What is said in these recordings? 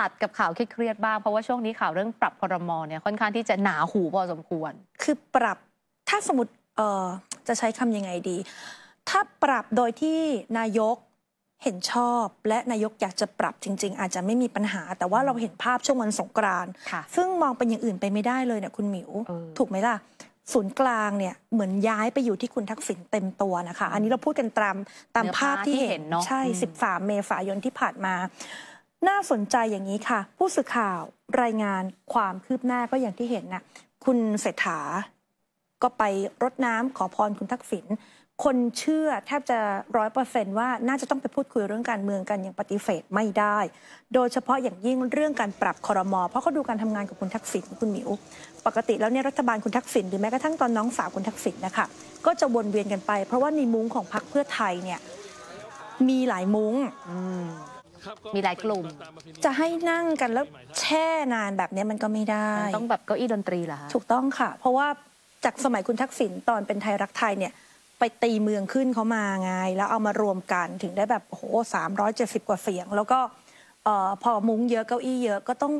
ตัดกับข่าวเครียดบ้าง เพราะว่าช่วงนี้ข่าวเรื่องปรับครมอเนี่ยค่อนข้างที่จะหนาหูพอสมควร คือปรับถ้าสมมติเอ่อจะใช้คำยังไงดี ถ้าปรับโดยที่นายกเห็นชอบ และนายกอยากจะปรับจริง ๆ อาจจะไม่มีปัญหา แต่ว่าเราเห็นภาพช่วงวันสงกรานต์ซึ่งมองเป็นอย่างอื่นไปไม่ได้เลยเนี่ยคุณหมิวถูกไหมล่ะศูนย์กลางเนี่ยเหมือนย้ายไปอยู่ที่คุณทักษิณเต็มตัวนะคะ อันนี้เราพูดกันตามตามภาพที่เห็นเนาะใช่13เมษายนที่ผ่านมาน่าสนใจอย่างนี้ค่ะ ผู้สื่อข่าวรายงานความคืบหน้าก็อย่างที่เห็นนะคุณเศรษฐาก็ไปรดน้ำขอพรคุณทักษิณคนเชื่อแทบจะร้อยเปอร์เซนต์ว่าน่าจะต้องไปพูดคุยเรื่องการเมืองกันอย่างปฏิเสธไม่ได้ โดยเฉพาะอย่างยิ่งเรื่องการปรับคอรมอเพราะเขาดูการทำงานกับคุณทักษิณคุณหมิวปกติแล้วเนี่ยรัฐบาลคุณทักษิณหรือแม้กระทั่งตอนน้องสาวคุณทักษิณนะคะก็จะวนเวียนกันไป เพราะว่าในมุ้งของพรรคเพื่อไทยเนี่ยมีหลายมุง้งมีหลายกลุ่ม จะให้นั่งกันแล้วแช่นานแบบนี้มันก็ไม่ได้ ต้องแบบเก้าอี้ดนตรีเหรอถูกต้องค่ะ เพราะว่าจากสมัยคุณทักษิณตอนเป็นไทยรักไทยเนี่ยไปตีเมืองขึ้นเขามาไง แล้วเอามารวมกันถึงได้แบบโอ้โหสามร้อยเจ็ดสิบกว่าเสียง แล้วก็พอมุ้งเยอะเก้าอี้เยอะก็ต้อง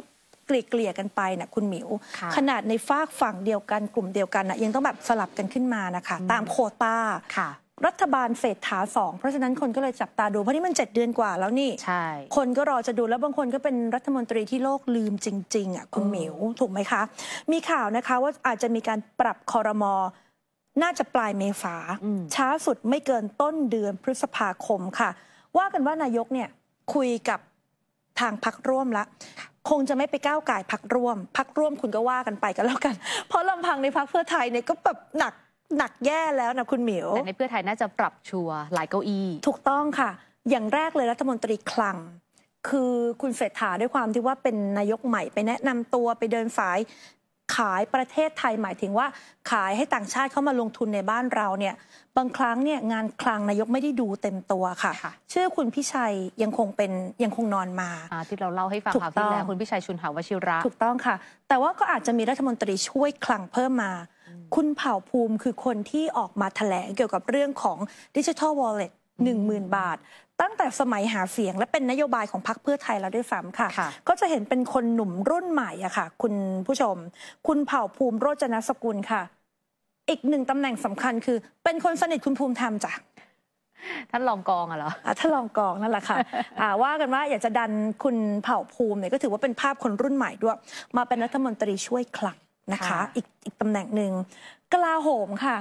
เกลี่ยเกลี่ยกันไปนะคุณหมิว ขนาดในฝากฝั่งเดียวกันกลุ่มเดียวกันนะยังต้องแบบสลับกันขึ้นมานะคะตามโคต้ารัฐบาลเฟดถาสองเพราะฉะนั้นคนก็เลยจับตาดูเพราะนี่มันเจ็ดเดือนกว่าแล้วนี่ใช่ คนก็รอจะดูแล้วบางคนก็เป็นรัฐมนตรีที่โลกลืมจริงๆอ่ะคุณหมิวถูกไหมคะ มีข่าวนะคะว่าอาจจะมีการปรับคอรมอน่าจะปลายเมษาช้าสุดไม่เกินต้นเดือนพฤษภาคมค่ะ ว่ากันว่านายกเนี่ยคุยกับทางพักร่วมละคงจะไม่ไปก้าวไก่พักร่วมพักร่วมคุณก็ว่ากันไปกันแล้วกัน เพราะลำพังในพักเพื่อไทยเนี่ยก็แบบหนักหนักแย่แล้วนะ คุณหมิวแต่ในเพื่อไทยน่าจะปรับชัวร์หลายเก้าอี้ถูกต้องค่ะ อย่างแรกเลยรัฐมนตรีคลัง คือคุณเศรษฐาด้วยความที่ว่าเป็นนายกใหม่ ไปแนะนำตัวไปเดินสายขายประเทศไทยหมายถึงว่าขายให้ต่างชาติเข้ามาลงทุนในบ้านเราเนี่ย บางครั้งเนี่ยงานคลังนายกไม่ได้ดูเต็มตัวค่ะคะชื่อคุณพิชัยยังคงเป็นยังคงนอนมาที่เราเล่าให้ฟังข่าวที่แล้วคุณพิชัยชุนหาวชิระถูกต้องค่ะ แต่ว่าก็อาจจะมีรัฐมนตรีช่วยคลังเพิ่มมาคุณเผ่าภูมิคือคนที่ออกมาถแถลงเกี่ยวกับเรื่องของดิจิทัลวอลเล็ตหนึ่งหมื่นบาท ตั้งแต่สมัยหาเสียงและเป็นนโยบายของพรรคเพื่อไทยแล้วด้วยซ้ำค่ะ ก็จะเห็นเป็นคนหนุ่มรุ่นใหม่อะค่ะ คุณผู้ชม คุณเผ่าภูมิโรจนสกุลค่ะ อีกหนึ่งตำแหน่งสำคัญคือ เป็นคนสนิทคุณภูมิธรรมจ้ะท่านรองกองอะเหรอท่านรองกองนั่นแหละค่ะว่ากันว่าอยากจะดันคุณเผ่าภูมิเนี่ยก็ถือว่าเป็นภาพคนรุ่นใหม่ด้วย มาเป็นรัฐมนตรีช่วยคลังนะคะอีกอีกตำแหน่งหนึ่งกลาโหมค่ะ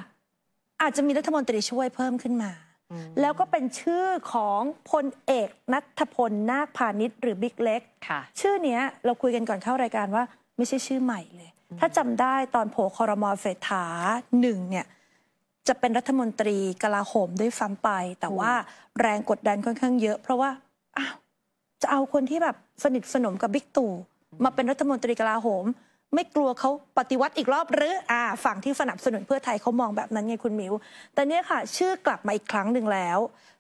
อาจจะมีรัฐมนตรีช่วยเพิ่มขึ้นมา แล้วก็เป็นชื่อของพลเอกนัทพลนาคพาณิชย์หรือบิ๊กเล็กชื่อเนี้ยเราคุยกันก่อนเข้ารายการว่า ไม่ใช่ชื่อใหม่เลย ถ้าจำได้ตอนโผคอรมอเฟถาหนึ่งเนี่ยจะเป็นรัฐมนตรีกลาโหมด้วยฟ้ำไป แต่ว่าแรงกดดันค่อนข้างเยอะ เพราะว่าอ้าวจะเอาคนที่แบบสนิทสนมกับบิ๊กตู่มาเป็นรัฐมนตรีกลาโหมไม่กลัวเขาปฏิวัติอีกรอบ หรือ อ่าฝั่งที่สนับสนุนเพื่อไทยเขามองแบบนั้นไงคุณมิว แต่เนี้ยค่ะ ชื่อกลับมาอีกครั้งหนึ่งแล้ว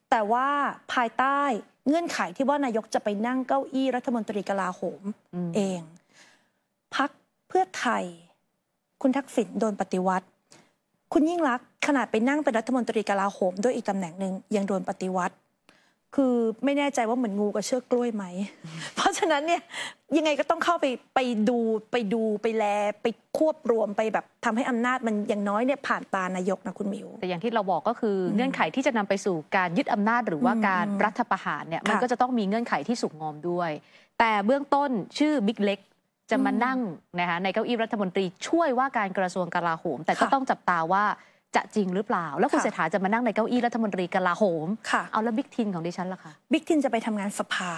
แต่ว่าภายใต้เงื่อนไขที่ว่านายกจะไปนั่งเก้าอี้รัฐมนตรีกลาโหมเองพักเพื่อไทย คุณทักษิณโดนปฏิวัติ คุณยิ่งรักขนาดไปนั่งเป็นรัฐมนตรีกลาโหม ด้วยอีกตำแหน่งหนึ่งยังโดนปฏิวัติคือไม่แน่ใจว่าเหมือนงูกับเชือกกล้วยไหมเพราะฉะนั้นเนี่ยยังไงก็ต้องเข้าไปไปดูไปดูไปแลไปควบรวมไปแบบทำให้อำนาจมันอย่างน้อยเนี่ยผ่านตานายกนะคุณมิวแต่อย่างที่เราบอกก็คือเงื่อนไขที่จะนำไปสู่การยึดอำนาจหรือว่าการรัฐประหารเนี่ยมันก็จะต้องมีเงื่อนไขที่สุกงอมด้วย แต่เบื้องต้นชื่อบิ๊กเล็กจะมานั่งนะคะในเก้าอี้รัฐมนตรีช่วยว่าการกระทรวงกลาโหม แต่ก็ต้องจับตาว่าจะจริงหรือเปล่าแล้วคุณเศรษฐาจะมานั่งในเก้าอี้รัฐมนตรีกลาโหมเอาแล้วบิ๊กทินของดิฉันล่ะคะบิ๊กทินจะไปทำงานสภา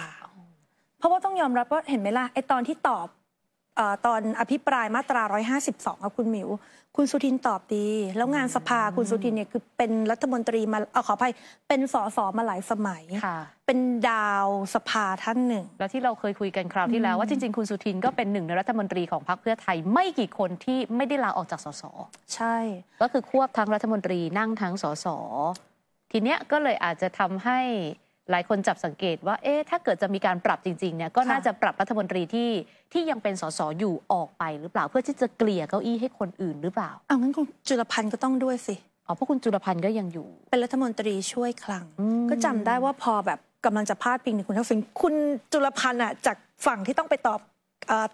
เพราะว่าต้องยอมรับว่าเห็นไหมล่ะไอตอนที่ตอบตอนอภิปรายมาตรา 152ครับคุณหมิว คุณสุทินตอบดี แล้วงานสภาคุณสุทินเนี่ยคือเป็นรัฐมนตรีมาเอาขออภัยเป็นสสมาหลายสมัยเป็นดาวสภาท่านหนึ่ง แล้วที่เราเคยคุยกันคราวที่แล้วว่าจริงๆ คุณสุทินก็เป็นหนึ่งในรัฐมนตรีของพรรคเพื่อไทยไม่กี่คนที่ไม่ได้ลาออกจากสส ใช่ ก็คือควบทั้งรัฐมนตรีนั่งทั้งสส ทีเนี้ยก็เลยอาจจะทำให้หลายคนจับสังเกตว่าเอ๊ะถ้าเกิดจะมีการปรับจริงๆ เนี่ยก็น่าจะปรับรัฐมนตรีที่ที่ยังเป็นสสอยู่ออกไป หรือเปล่าเพื่อที่จะเกลี่ยเก้าอี้ให้คนอื่นหรือเปล่าเอางั้นคุณจุลพันธ์ก็ต้องด้วยสิ อ๋อเพราะคุณจุลพันธ์ก็ยังอยู่ เป็นรัฐมนตรีช่วยคลังก็จำได้ว่าพอแบบกำลังจะพาดพิงคุณทักษิณคุณจุลพันธ์อ่ะจากฝั่งที่ต้องไปตอบ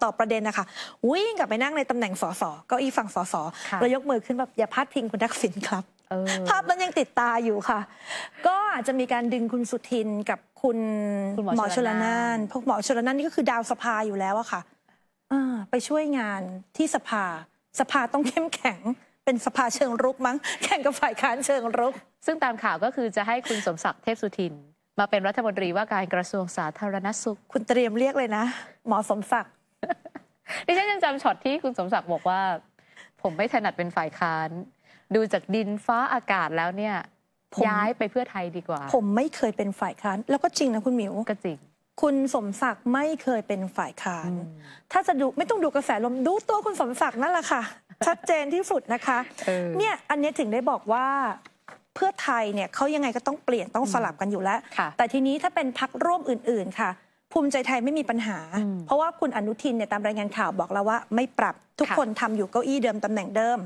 ตอบประเด็นนะคะวิ่งกลับไปนั่งในตำแหน่งสสเก้าอี้ฝั่งสสเรายกมือขึ้นแบบอย่าพาดพิงคุณทักษิณครับภาพมันยังติดตาอยู่ค่ะ ก็อาจจะมีการดึงคุณสุทินกับคุณหมอชลนาน พวกหมอชลนานนี่ก็คือดาวสภาอยู่แล้วอะค่ะไปช่วยงานที่สภา สภาต้องเข้มแข็ง เป็นสภาเชิงรุกมั้ง แข่งกับฝ่ายค้านเชิงรุก ซึ่งตามข่าวก็คือจะให้คุณสมศักดิ์เทพสุทิน มาเป็นรัฐมนตรีว่าการกระทรวงสาธารณสุข คุณเตรียมเรียกเลยนะหมอสมศักดิ์ ดิฉันยังจำช็อตที่คุณสมศักดิ์บอกว่า ผมไม่ถนัดเป็นฝ่ายค้านดูจากดินฟ้าอากาศแล้วเนี่ยย้ายไปเพื่อไทยดีกว่า ผมไม่เคยเป็นฝ่ายค้านแล้วก็จริงนะคุณหมิวก็จริงคุณสมศักดิ์ไม่เคยเป็นฝ่ายค้านถ้าจะดูไม่ต้องดูกระแสลมดูตัวคุณสมศักดิ์นั่นแหละค่ะ ชัดเจนที่สุดนะคะเนี่ยอันนี้ถึงได้บอกว่าเพื่อไทยเนี่ยเขายังไงก็ต้องเปลี่ยนต้องสลับกันอยู่แล้ว แต่ทีนี้ถ้าเป็นพักร่วมอื่นๆ ค่ะ ภูมิใจไทยไม่มีปัญหา เพราะว่าคุณอนุทินเนี่ยตามรายงานข่าวบอกแล้วว่า ไม่ปรับทุกคนทำอยู่เก้าอี้เดิมตำแหน่งเดิม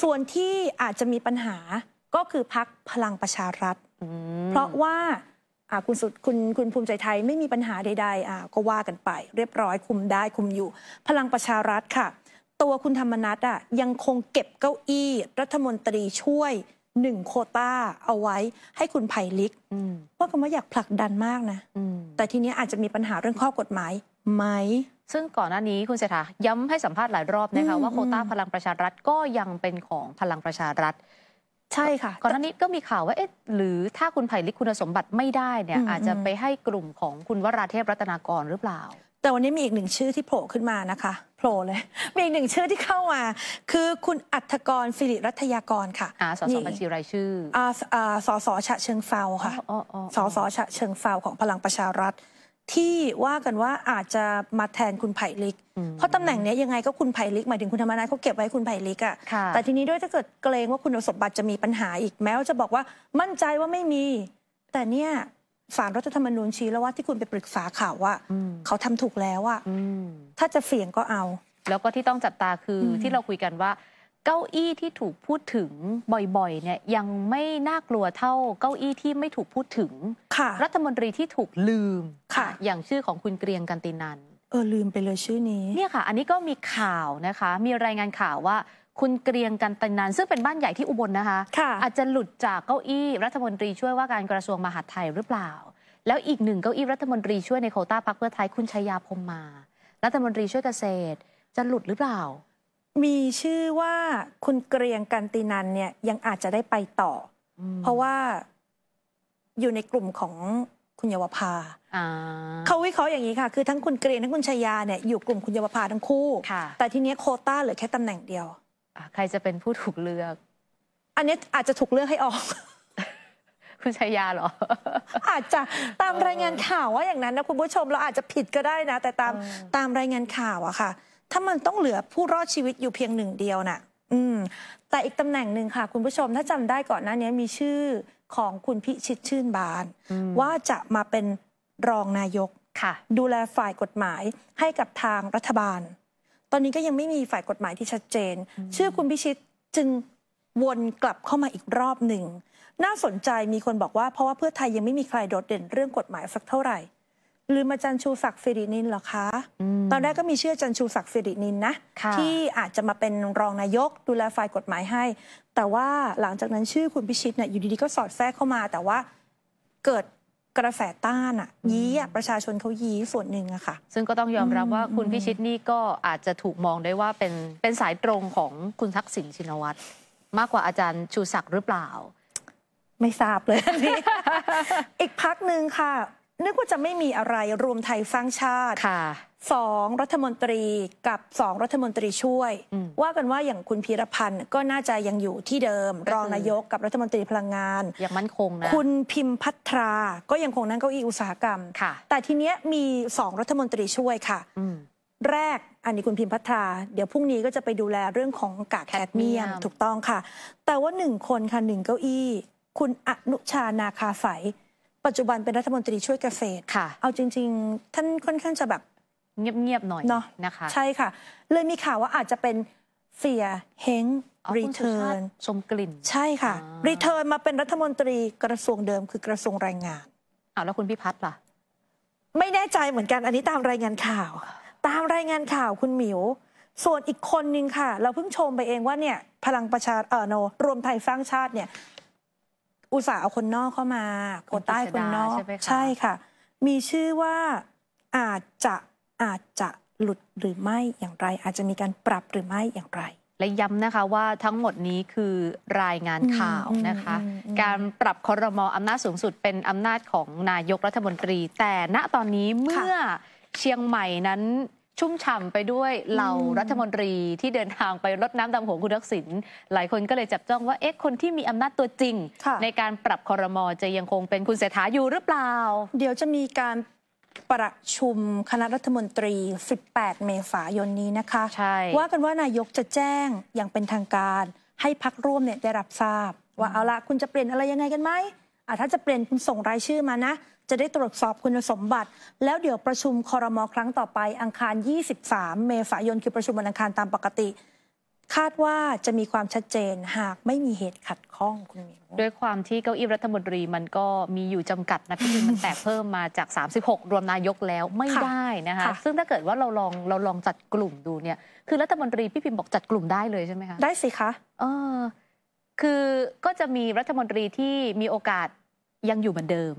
ส่วนที่อาจจะมีปัญหาก็คือพักพลังประชารัฐเพราะว่าคุณสุดคุณคุณภูมิใจไทย ไม่มีปัญหาใดๆก็ว่ากันไป เรียบร้อยคุมได้คุมอยู่ พลังประชารัฐค่ะ ตัวคุณธรรมนัฐอ่ะยังคงเก็บเก้าอี้รัฐมนตรีช่วยหนึ่งโคต้าเอาไว้ให้คุณไผ่ลิกว่าคำว่าอยากผลักดันมากนะแต่ทีนี้อาจจะมีปัญหาเรื่องข้อกฎหมายไหมซึ่งก่อนหน้านี้คุณเศรษฐาย้ำให้สัมภาษณ์หลายรอบนะคะว่าโคต้าพลังประชารัฐก็ยังเป็นของพลังประชารัฐ ใช่ค่ะก่อนหน้านี้ก็มีข่าวว่าเอ๊ะหรือถ้าคุณไผ่ลิกคุณสมบัติไม่ได้เนี่ยอาจจะไปให้กลุ่มของคุณวราเทพรัตนากรหรือเปล่า แต่วันนี้มีอีกหนึ่งชื่อที่โผล่ขึ้นมานะคะโผล่เลยมีอีกหนึ่งชื่อที่เข้ามาคือคุณอัธกรสิริรัตยากรค่ะสสบัญชีรายชื่ออสสฉะเชิงเฟาค่ะสสฉะเชิงเฟาของพลังประชารัฐที่ว่ากันว่าอาจจะมาแทนคุณไผ่ลิก เพราะตำแหน่งนี้ยังไงก็คุณไผ่ลิกหมายถึงคุณธรรมนัฐเขาเก็บไว้คุณไผ่ลิกอะ่ะ แต่ทีนี้ด้วยถ้าเกิดเกรงว่าคุณสมบัติจะมีปัญหาอีก แม้ว่าจะบอกว่ามั่นใจว่าไม่มี แต่เนี่ยสารรัฐธรรมนูญชี้แล้วว่าที่คุณไปปรึกษาข่าว่าเขาทำถูกแล้วอะถ้าจะเสี่ยงก็เอา แล้วก็ที่ต้องจับตาคือที่เราคุยกันว่าเก้าอี้ที่ถูกพูดถึงบ่อยๆเนี่ยยังไม่น่ากลัวเท่าเก้าอี้ที่ไม่ถูกพูดถึงรัฐมนตรีที่ถูกลืมค่ะ อย่างชื่อของคุณเกรียงกันตินันเออลืมไปเลยชื่อนี้เนี่ยค่ะ อันนี้ก็มีข่าวนะคะ มีรายงานข่าวว่า คุณเกรียงกันตินันซึ่งเป็นบ้านใหญ่ที่อุบลนะคะคะอาจจะหลุดจากเก้าอี้รัฐมนตรีช่วยว่าการกระทรวงมหาดไทยหรือเปล่า แล้วอีกหนึ่งเก้าอี้รัฐมนตรีช่วยในโคต้าพักเพื่อไทยคุณชยาพมมา รัฐมนตรีช่วยเกษตรจะหลุดหรือเปล่ามีชื่อว่าคุณเกรียงกันตินันเนี่ยยังอาจจะได้ไปต่อ เพราะว่าอยู่ในกลุ่มของคุณเยาวภาเขาวิเคราะห์อย่างนี้ค่ะคือทั้งคุณเกรียงทั้งคุณชายาเนี่ยอยู่กลุ่มคุณเยาวภาทั้งคู่ แต่ทีนี้โคต้าเหลือแค่ตำแหน่งเดียวใครจะเป็นผู้ถูกเลือก อันนี้อาจจะถูกเลือกให้ออก คุณชายาเหรอ อาจจะตามรายงานข่าวว่าอย่างนั้นนะคุณผู้ชมเราอาจจะผิดก็ได้นะ แต่ตามตามรายงานข่าวอะค่ะถ้ามันต้องเหลือผู้รอดชีวิตอยู่เพียงหนึ่งเดียวนะ่ะ อืม แต่อีกตำแหน่งหนึ่งค่ะคุณผู้ชมถ้าจำได้ก่อนหน้านี้มีชื่อของคุณพิชิตชื่นบาน ว่าจะมาเป็นรองนายกดูแลฝ่ายกฎหมายให้กับทางรัฐบาล ตอนนี้ก็ยังไม่มีฝ่ายกฎหมายที่ชัดเจน ชื่อคุณพิชิตจึงวนกลับเข้ามาอีกรอบหนึ่ง น่าสนใจมีคนบอกว่าเพราะว่าเพื่อไทยยังไม่มีใครโดดเด่นเรื่องกฎหมายสักเท่าไหร่ลืมอาจารย์ชูศักดิ์สิรินินหรอคะ ตอนแรกก็มีชื่ออาจารย์ชูศักดิ์สิรินินนะะที่อาจจะมาเป็นรองนายกดูแลฝ่ายกฎหมายให้ แต่ว่าหลังจากนั้นชื่อคุณพิชิตเนี่ยอยู่ดีๆก็สอดแทรกเข้ามา แต่ว่าเกิดกระแสต้านอ่ะ ยี้ประชาชนเขายี้ส่วนหนึ่งอะค่ะ ซึ่งก็ต้องยอมรับว่าคุณพิชิตนี่ก็อาจจะถูกมองได้ว่าเป็นเป็นสายตรงของคุณทักษิณชินวัตรมากกว่าอาจารย์ชูศักดิ์หรือเปล่า ไม่ทราบเลยนี้ อีกพักหนึ่งค่ะนึกว่าจะไม่มีอะไรรวมไทยสร้างชาติสองรัฐมนตรีกับสองรัฐมนตรีช่วยว่ากันว่าอย่างคุณพีรพันธ์ก็น่าจะยังอยู่ที่เดิม รองนายกกับรัฐมนตรีพลังงานอย่างมั่นคงนะคุณพิมพ์พัทราก็ยังคงนั่งเก้าอี้อุตสาหกรรมแต่ทีเนี้ยมีสองรัฐมนตรีช่วยค่ะแรกอันนี้คุณพิมพัทราเดี๋ยวพรุ่งนี้ก็จะไปดูแลเรื่องของกากแคดเมียมถูกต้องค่ะ แต่ว่าหนึ่งคนค่ะหนึ่งเก้าอี้ คุณอนุชานาคาใสปัจจุบันเป็นรัฐมนตรีช่วยเกษตรค่ะเอาจริง ๆ ท่านค่อนข้างจะแบบเงียบๆหน่อยเนาะนะคะใช่ค่ะ เลยมีข่าวว่าอาจจะเป็นเสียเฮงรีเทิร์นชมกลิ่น ใช่ค่ะรีเทิร์นมาเป็นรัฐมนตรีกระทรวงเดิมคือกระทรวงแรงงานอ้าวแล้วคุณพิพัฒน์ล่ะไม่แน่ใจเหมือนกันอันนี้ตามรายงานข่าว ตามรายงานข่าวคุณหมิวส่วนอีกคนนึงค่ะ เราเพิ่งชมไปเองว่าเนี่ยพลังประชาเออโนรวมไทยสร้างชาติเนี่ยอุตส่าห์เอาคนนอกเข้ามาคใต้คนนอกใช่ค่ะมีชื่อว่าอาจจะอาจจะหลุดหรือไม่อย่างไร อาจจะมีการปรับหรือไม่อย่างไร และย้ำนะคะว่าทั้งหมดนี้คือรายงานข่าวนะคะ การปรับคอรมออำนาจสูงสุดเป็นอำนาจของนายกรัฐมนตรี แต่ณตอนนี้เมื่อเชียงใหม่นั้นชุ่มฉ่ำไปด้วยเหล่ารัฐมนตรีที่เดินทางไปรดน้ำดำหัวคุณทักษิณหลายคนก็เลยจับจ้องว่าเอ๊ะคนที่มีอำนาจตัวจริง ในการปรับคอรมอจะยังคงเป็นคุณเสถาอยู่หรือเปล่า เดี๋ยวจะมีการประชุมคณะรัฐมนตรี 18 เมษายนนี้นะคะ ว่ากันว่านายกจะแจ้งอย่างเป็นทางการ ให้พักร่วมเนี่ยได้รับทราบ ว่าเอาละคุณจะเปลี่ยนอะไรยังไงกันไหมถ้าจะเปลี่ยนคุณส่งรายชื่อมานะจะได้ตรวจสอบคุณสมบัติ แล้วเดี๋ยวประชุมคอรมอครั้งต่อไปอังคาร 23 เมษายนคือประชุมวันอังคารตามปกติ คาดว่าจะมีความชัดเจนหากไม่มีเหตุขัดข้องคุณมิมด้วยความที่เก้าอี้รัฐมนตรีมันก็มีอยู่จำกัดนะพี่มันแตกเพิ่มมาจาก 36 รวมนายกแล้วไม่ได้นะคะซึ่งถ้าเกิดว่าเราลองเราลองจัดกลุ่มดูเนี่ย คือรัฐมนตรีพี่พิมพ์บอกจัดกลุ่มได้เลยใช่ไหมคะได้สิคะเออคือก็จะมีรัฐมนตรีที่มีโอกาสยังอยู่เหมือนเดิม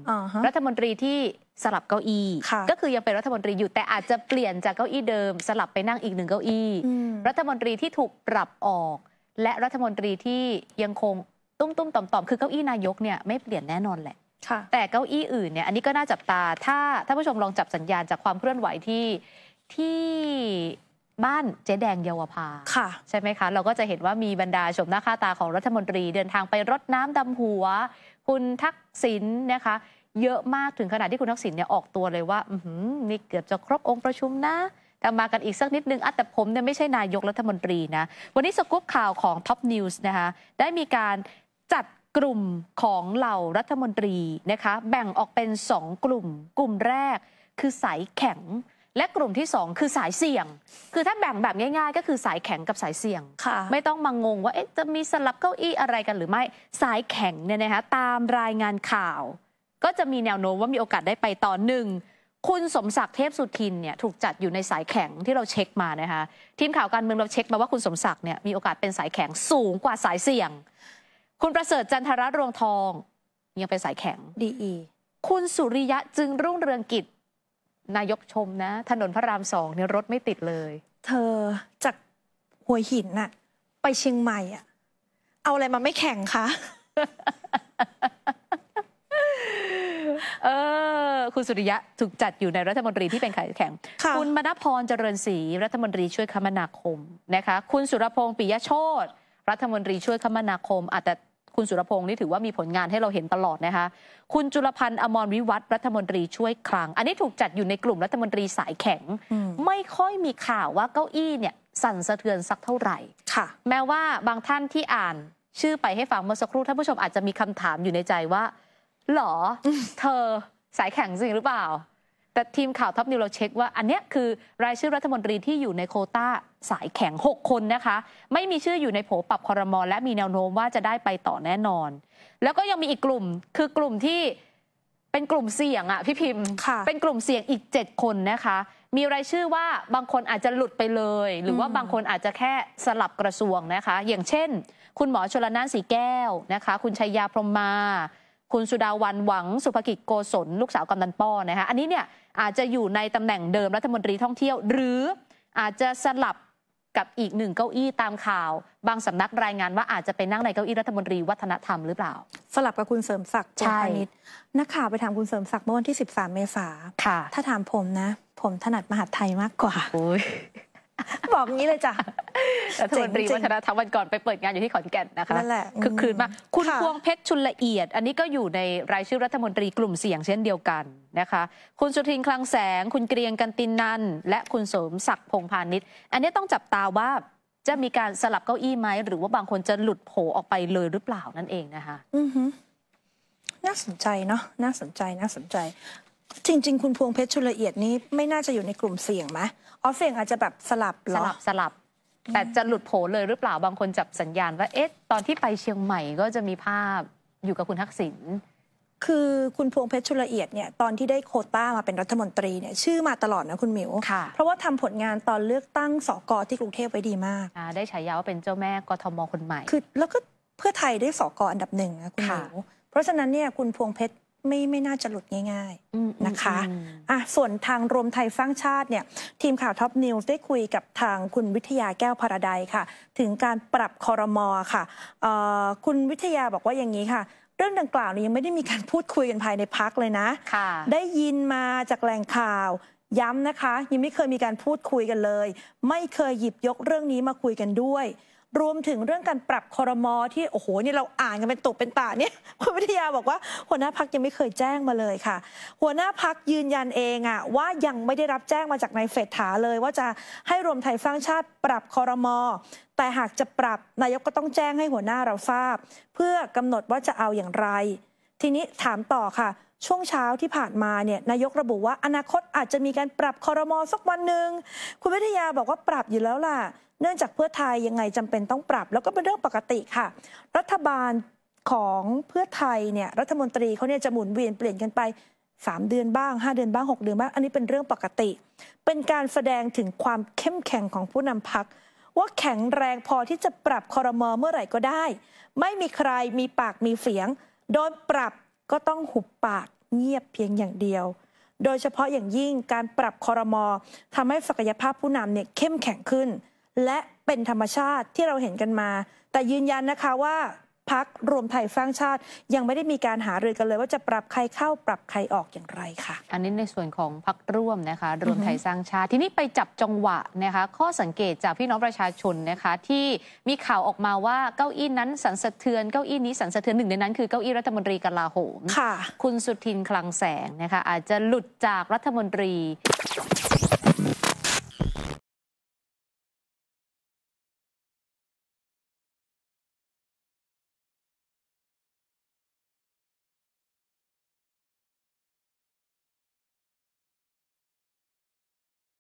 รัฐมนตรีที่สลับเก้าอี้ก็คือยังเป็นรัฐมนตรีอยู่ แต่อาจจะเปลี่ยนจากเก้าอี้เดิมสลับไปนั่งอีกหนึ่งเก้าอี้ รัฐมนตรีที่ถูกปรับออก และรัฐมนตรีที่ยังคงตุ้มตุ้มต่อมต่อมคือเก้าอี้นายกเนี่ยไม่เปลี่ยนแน่นอนแหละแต่เก้าอี้อื่นเนี่ยอันนี้ก็น่าจับตาถ้าท่านผู้ชมลองจับสัญญาณจากความเคลื่อนไหวที่ที่บ้านเจ๊แดงเยาวภาค่ะใช่ไหมคะ เราก็จะเห็นว่ามีบรรดาชมหน้าค่าตาของรัฐมนตรี เดินทางไปรดน้ำดำหัว คุณทักษิณนนะคะ เยอะมากถึงขนาดที่คุณทักษิณเนี่ย ออกตัวเลยว่า อืนี่เกือบจะครบองค์ประชุมนะแต่มากันอีกสักนิดนึงอ่ะแต่ผมเนี่ยไม่ใช่นายกรัฐมนตรีนะ วันนี้สกุปข่าวของท็อปนิวส์นะคะได้มีการจัดกลุ่มของเหล่ารัฐมนตรีนะคะแบ่งออกเป็น2กลุ่ม กลุ่มแรกคือสายแข็งและกลุ่มที่ 2 คือสายเสี่ยง คือถ้าแบ่งแบบง่าย ๆ ก็คือสายแข็งกับสายเสี่ยงไม่ต้องมางงว่าจะมีสลับเก้าอี้อะไรกันหรือไม่สายแข็งเนี่ยนะคะตามรายงานข่าว ก็จะมีแนวโน้มว่ามีโอกาสได้ไปต่อหนึ่ง คุณสมศักดิ์เทพสุทินเนี่ย ถูกจัดอยู่ในสายแข็งที่เราเช็คมานะคะทีมข่าวการเมืองเราเช็คมาว่าคุณสมศักดิ์เนี่ยมีโอกาสเป็นสายแข็งสูงกว่าสายเสี่ยง คุณประเสริฐจันทรัตน์รวงทองยังเป็นสายแข็งดีอีคุณสุริยะจึงรุ่งเรืองกิจนายกชมนะ ถนนพระรามสองเนี่ยรถไม่ติดเลย เธอจากหัวหินน่ะไปเชียงใหม่อ่ะเอาอะไรมาไม่แข่งคะเออคุณสุริยะถูกจัดอยู่ในรัฐมนตรีที่เป็นขายแข่งคุณมณพรเจริญศรีรัฐมนตรีช่วยคมนาคมนะคะคุณสุรพงศ์ปิยะโชตรัฐมนตรีช่วยคมนาคมอาจจะคุณสุรพงศ์นี่ถือว่ามีผลงานให้เราเห็นตลอดนะคะ คุณจุลพันธ์อมรวิวัฒรัฐมนตรีช่วยคลัง อันนี้ถูกจัดอยู่ในกลุ่มรัฐมนตรีสายแข็ง ไม่ค่อยมีข่าวว่าเก้าอี้เนี่ย สั่นสะเทือนสักเท่าไหร่ ค่ะ แม้ว่าบางท่านที่อ่าน ชื่อไปให้ฟังเมื่อสักครู่ท่านผู้ชมอาจจะมีคำถามอยู่ในใจว่าหรอเธอสายแข็งจริงหรือเปล่าแต่ทีมข่าวท็อปนิวเราเช็คว่า อันเนี้ยคือรายชื่อรัฐมนตรีที่อยู่ในโคต้าสายแข็ง6 คนนะคะ ไม่มีชื่ออยู่ในโผปรับคอรมอลและมีแนวโน้มว่าจะได้ไปต่อแน่นอน แล้วก็ยังมีอีกกลุ่มคือกลุ่มที่เป็นกลุ่มเสี่ยงอะพี่พิมพ์ เป็นกลุ่มเสี่ยงอีก 7 คนนะคะ มีรายชื่อว่าบางคนอาจจะหลุดไปเลย หรือว่าบางคนอาจจะแค่สลับกระทรวงนะคะ อย่างเช่น คุณหมอชลนานสีแก้วนะคะ คุณชัยยาพรมมาคุณสุดาวันหวัง สุภกิจโกศล ลูกสาวกำนันป้อนะคะอันนี้เนี่ยอาจจะอยู่ในตำแหน่งเดิมรัฐมนตรีท่องเที่ยว หรืออาจจะสลับกับอีกหนึ่งเก้าอี้ตามข่าว บางสำนักรายงานว่า อาจจะไปนั่งในเก้าอี้รัฐมนตรีวัฒนธรรมหรือเปล่า สลับกับคุณเสริมศักดิ์ช่นิดนักข่าวไปถามคุณเสริมศักดิ์เมื่อวันที่ 13 เมษาค่ะถ้าถามผมนะ ผมถนัดมหาไทยมากกว่าบอกงี้เลยจ้ะรัฐมนตรีวัฒนธรรมวันก่อนไปเปิดงานอยู่ที่ขอนแก่นนะคะนั่นแหละคือคืนมา คุณพวงเพชรชุนละเอียด อันนี้ก็อยู่ในรายชื่อรัฐมนตรีกลุ่มเสี่ยงเช่นเดียวกันนะคะ คุณสุทินคลังแสง คุณเกรียงกันตินนันและคุณสมศักดิ์พงพาณิชย์อันนี้ต้องจับตาว่าจะมีการสลับเก้าอี้ไหมหรือว่าบางคนจะหลุดโผออกไปเลยหรือเปล่านั่นเองนะคะน่าสนใจเนาะน่าสนใจน่าสนใจ จริงๆ คุณพวงเพชรชุลละเอียดนี้ ไม่น่าจะอยู่ในกลุ่มเสี่ยงไหมออียงอาจจะแบบสลับหสรอลับสลับ แต่จะหลุดโผล่เลยหรือเปล่าบางคนจับสัญญาณว่าเอ๊ะตอนที่ไปเชียงใหม่ก็จะมีภาพอยู่กับคุณทักษิณคือคุณพวงเพชรชุลเอียดเนี่ยตอนที่ได้โคต้ามาเป็นรัฐมนตรีเนี่ยชื่อมาตลอดนะคุณหมิวค่ะเพราะว่าทำผลงานตอนเลือกตั้งสกที่กรุงเทพไว้ดีมากอ่าได้ฉายาว่าเป็นเจ้าแม่กทมคนใหม่คือแล้วก็เพื่อไทยได้สกอันดับหนึ่งนะคุณหมิวเพราะฉะนั้นเนี่ยคุณพวงเพชรไม่ไม่น่าจะหลุดง่ายๆ นะคะ อ่ะส่วนทางรวมไทยสร้างชาติเนี่ยทีมข่าวท็อปนิวส์ได้คุยกับทางคุณวิทยาแก้วพราดายค่ะ ถึงการปรับคอรมอค่ะคุณวิทยาบอกว่าอย่างนี้ค่ะ เรื่องดังกล่าวนี้ยังไม่ได้มีการพูดคุยกันภายในพักเลยนะะได้ยินมาจากแหล่งข่าวย้ำนะคะยังไม่เคยมีการพูดคุยกันเลย ไม่เคยหยิบยกเรื่องนี้มาคุยกันด้วยรวมถึงเรื่องการปรับคอรมอที่โอ้โหนี่เราอ่านกันเป็นตุกเป็นตาเนี่ยคุณวิทยาบอกว่าหัวหน้าพักยังไม่เคยแจ้งมาเลยค่ะ หัวหน้าพักยืนยันเองอะว่ายังไม่ได้รับแจ้งมาจากนายเฟดถาเลย ว่าจะให้รวมไทยสร้างชาติปรับคอรมอแต่หากจะปรับนายกก็ต้องแจ้งให้หัวหน้าเราทราบ เพื่อกำหนดว่าจะเอาอย่างไร ทีนี้ถามต่อค่ะช่วงเช้าที่ผ่านมาเนี่ยนายกระบุว่าอนาคตอาจจะมีการปรับคอรมอสักวันหนึ่งคุณวิทยาบอกว่าปรับอยู่แล้วล่ะเนื่องจากเพื่อไทยยังไงจำเป็นต้องปรับแล้วก็เป็นเรื่องปกติค่ะ รัฐบาลของเพื่อไทยเนี่ยรัฐมนตรีเขาเนี่ยจะหมุนเวียนเปลี่ยนกันไป 3 เดือนบ้าง 5 เดือนบ้าง6เดือนบ้างอันนี้เป็นเรื่องปกติ เป็นการแสดงถึงความเข้มแข็งของผู้นำพักว่าแข็งแรงพอที่จะปรับคอรมอเมื่อไหร่ก็ได้ ไม่มีใครมีปากมีเสียง โดนปรับก็ต้องหุบปากเงียบเพียงอย่างเดียว โดยเฉพาะอย่างยิ่งการปรับคอรมอทำให้ศักยภาพผู้นำเนี่ยเข้มแข็งขึ้น และเป็นธรรมชาติที่เราเห็นกันมา แต่ยืนยันนะคะว่าพักรวมไทยสร้างชาติยังไม่ได้มีการหารือกันเลย ว่าจะปรับใครเข้าปรับใครออกอย่างไรค่ะ อันนี้ในส่วนของพักร่วมนะคะรวมไทยสร้างชาติ ทีนี้ไปจับจังหวะนะคะ ข้อสังเกตจากพี่น้องประชาชนนะคะที่มีข่าวออกมาว่าเก้าอี้นั้นสันสะเทือนเก้าอี้นี้สันสะเทือนหนึ่งในนั้นคือเก้าอี้รัฐมนตรีกลาโหมค่ะ คุณสุทินคลังแสงนะคะอาจจะหลุดจากรัฐมนตรี